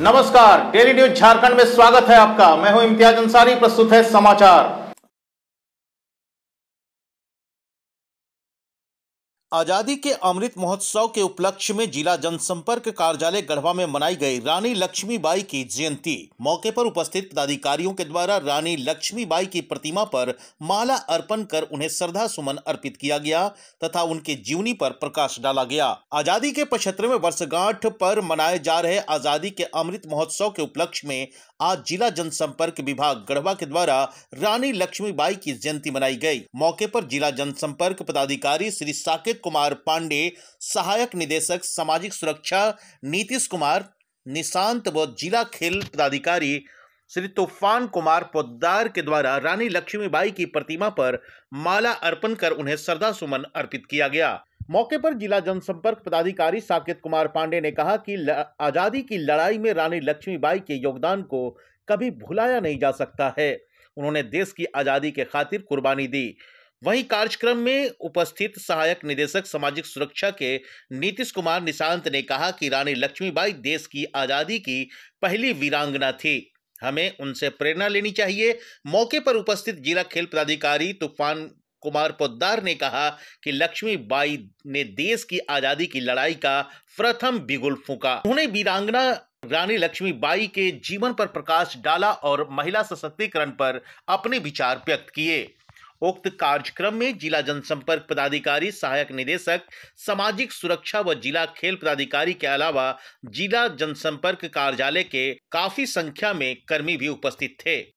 नमस्कार daily news Jharkhand में स्वागत है आपका मैं हूं इम्तियाज अंसारी प्रस्तुत है समाचार आजादी के अमृत महोत्सव के उपलक्ष्य में जिला जनसंपर्क कार्यालय गढ़वा में मनाई गई रानी लक्ष्मीबाई की जयंती मौके पर उपस्थित पदाधिकारियों के द्वारा रानी लक्ष्मीबाई की प्रतिमा पर माला अर्पण कर उन्हें श्रद्धा सुमन अर्पित किया गया तथा उनके जीवनी पर प्रकाश डाला गया आजादी के पचहत्तरवे वर्षगांठ पर मनाए जा रहे आजादी के अमृत महोत्सव के उपलक्ष्य में आज जिला जनसंपर्क विभाग गढ़वा के द्वारा रानी लक्ष्मीबाई की जयंती मनाई गई मौके पर जिला जनसंपर्क पदाधिकारी श्री साकेत कुमार पांडे सहायक निदेशक सामाजिक सुरक्षा नीतीश कुमार निशांत व जिला खेल पदाधिकारी श्री तूफान कुमार पोदार के द्वारा रानी लक्ष्मीबाई की प्रतिमा पर माला अर्पण कर उन्हें श्रद्धा सुमन अर्पित किया गया मौके पर जिला जनसंपर्क पदाधिकारी साकेत कुमार पांडे ने कहा कि आजादी की लड़ाई में रानी लक्ष्मीबाई के योगदान को कभी भुलाया नहीं जा सकता है उन्होंने देश की आजादी के खातिर कुर्बानी दी वहीं कार्यक्रम में उपस्थित सहायक निदेशक सामाजिक सुरक्षा के नीतीश कुमार निशांत ने कहा कि रानी लक्ष्मीबाई देश की आज़ादी की पहली वीरांगना थी हमें उनसे प्रेरणा लेनी चाहिए मौके पर उपस्थित जिला खेल पदाधिकारी तूफान कुमार पोद्दार ने कहा कि लक्ष्मीबाई ने देश की आज़ादी की लड़ाई का प्रथम बिगुल फूका उन्होंने वीरांगना रानी लक्ष्मीबाई के जीवन पर प्रकाश डाला और महिला सशक्तिकरण पर अपने विचार व्यक्त किए उक्त कार्यक्रम में जिला जनसंपर्क पदाधिकारी सहायक निदेशक सामाजिक सुरक्षा व जिला खेल पदाधिकारी के अलावा जिला जनसंपर्क कार्यालय के काफी संख्या में कर्मी भी उपस्थित थे